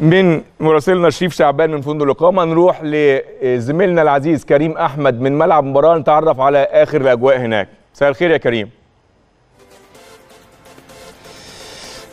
من مراسلنا شريف شعبان من فندق الاقامه نروح لزميلنا العزيز كريم احمد من ملعب مباراه نتعرف على اخر الاجواء هناك مساء الخير يا كريم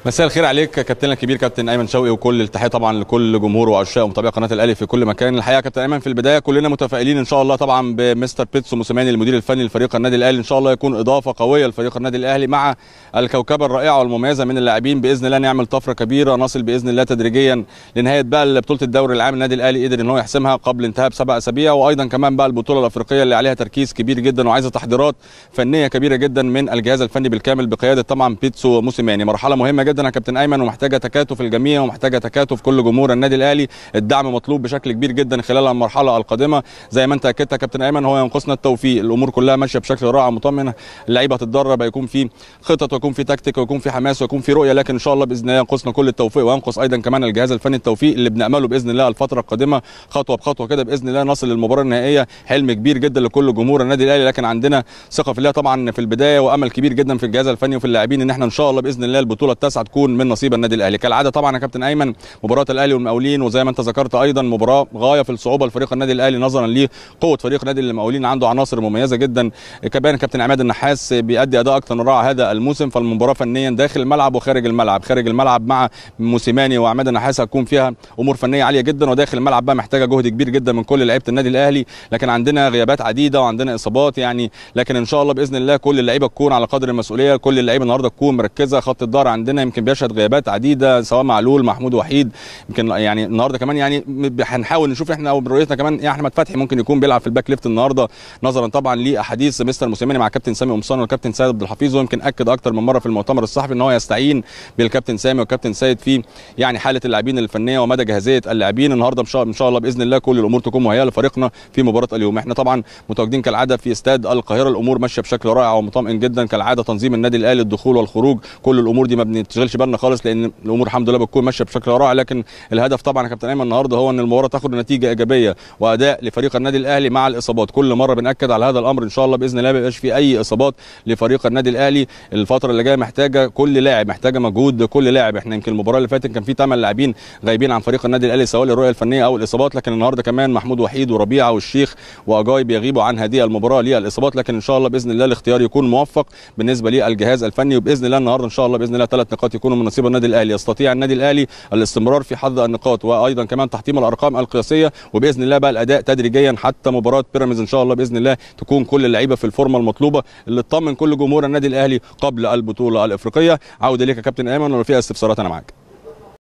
مساء الخير عليك كابتننا الكبير كابتن ايمن شوقي وكل التحيه طبعا لكل جمهور وعشاق ومتابعي قناه الاهلي في كل مكان الحقيقه كابتن ايمن في البدايه كلنا متفائلين ان شاء الله طبعا بمستر بيتسو موسيماني المدير الفني لفريق النادي الاهلي ان شاء الله يكون اضافه قويه لفريق النادي الاهلي مع الكوكبه الرائعه والمميزه من اللاعبين باذن الله نعمل طفره كبيره نصل باذن الله تدريجيا لنهايه بقى بطوله الدوري العام النادي الاهلي قدر ان هو يحسمها قبل انتهاء بسبع اسابيع وايضا كمان بقى البطوله الافريقيه اللي عليها تركيز كبير جدا وعايزه تحضيرات فنيه كبيره جدا من الجهاز الفني بالكامل بقياده طبعا بيتسو موسيماني مرحله مهمه جدا جدا يا كابتن ايمن ومحتاجه تكاتف الجميع ومحتاجه تكاتف كل جمهور النادي الاهلي الدعم مطلوب بشكل كبير جدا خلال المرحله القادمه زي ما انت اكدت يا كابتن ايمن هو ينقصنا التوفيق الامور كلها ماشيه بشكل رائع مطمن اللعيبه هتتدرب هيكون في خطط ويكون في تكتيك ويكون في حماس ويكون في رؤيه لكن ان شاء الله باذن الله ينقصنا كل التوفيق وينقص ايضا كمان الجهاز الفني التوفيق اللي بنامله باذن الله الفتره القادمه خطوه بخطوه كده باذن الله نصل للمباراه النهائيه حلم كبير جدا لكل جمهور النادي الاهلي لكن عندنا ثقه في الله طبعا في البدايه وامل كبير جدا في الجهاز الفني وفي اللاعبين ان احنا ان شاء الله باذن الله البطوله التاسعه هتكون من نصيب النادي الاهلي كالعاده طبعا يا كابتن ايمن مباراه الاهلي والمقاولين وزي ما انت ذكرت ايضا مباراه غايه في الصعوبه لفريق النادي الاهلي نظرا لقوه فريق نادي المقاولين عنده عناصر مميزه جدا كمان كابتن عماد النحاس بيأدي اداء اكثر من رائع هذا الموسم فالمباراه فنيا داخل الملعب وخارج الملعب خارج الملعب مع موسيماني وعماد النحاس هتكون فيها امور فنيه عاليه جدا وداخل الملعب بقى محتاجه جهد كبير جدا من كل لعيبه النادي الاهلي لكن عندنا غيابات عديده وعندنا اصابات يعني لكن ان شاء الله باذن الله كل اللعيبه تكون على قدر المسؤوليه كل اللعيبه النهارده تكون مركزه خط الدار عندنا يمكن بيشهد غيابات عديده سواء معلول محمود وحيد يمكن يعني النهارده كمان يعني هنحاول نشوف احنا او برؤيتنا كمان يا احمد فتحي ممكن يكون بيلعب في الباك ليفت النهارده نظرا طبعا لاحاديث مستر موسيماني مع كابتن سامي قمصان والكابتن سيد عبد الحفيظ ويمكن اكد اكتر من مره في المؤتمر الصحفي ان هو يستعين بالكابتن سامي والكابتن سيد في يعني حاله اللاعبين الفنيه ومدى جاهزيه اللاعبين النهارده ان شاء الله باذن الله كل الامور تكون مهيئه لفريقنا في مباراه اليوم احنا طبعا متواجدين كالعاده في استاد القاهره الامور ماشيه بشكل رائع ومطمئن جدا كالعاده تنظيم النادي الاهلي الدخول والخروج كل الامور دي بنتج نشغلش بالنا خالص لان الامور الحمد لله بتكون ماشيه بشكل رائع لكن الهدف طبعا يا كابتن ايمن النهارده هو ان المباراه تاخد نتيجه ايجابيه واداء لفريق النادي الاهلي مع الاصابات كل مره بناكد على هذا الامر ان شاء الله باذن الله ما يبقاش في اي اصابات لفريق النادي الاهلي الفتره اللي جايه محتاجه كل لاعب محتاجه مجهود كل لاعب احنا يمكن المباراه اللي فاتت كان في 8 لاعبين غايبين عن فريق النادي الاهلي سواء الرؤيه الفنيه او الاصابات لكن النهارده كمان محمود وحيد وربيعه والشيخ واجاي بيغيبوا عن هذه المباراه للاصابات لكن ان شاء الله باذن الله الاختيار يكون موفق بالنسبه للجهاز الفني وباذن الله النهارده ان شاء الله باذن الله ثلاث نقاط النقاط يكون من نصيب النادي الاهلي يستطيع النادي الاهلي الاستمرار في حظ النقاط وايضا كمان تحطيم الارقام القياسيه وباذن الله بقى الاداء تدريجيا حتى مباراه بيراميدز ان شاء الله باذن الله تكون كل اللعيبه في الفورمه المطلوبه اللي تطمن كل جمهور النادي الاهلي قبل البطوله الافريقيه عوده ليك يا كابتن ايمن ولو في استفسارات انا معاك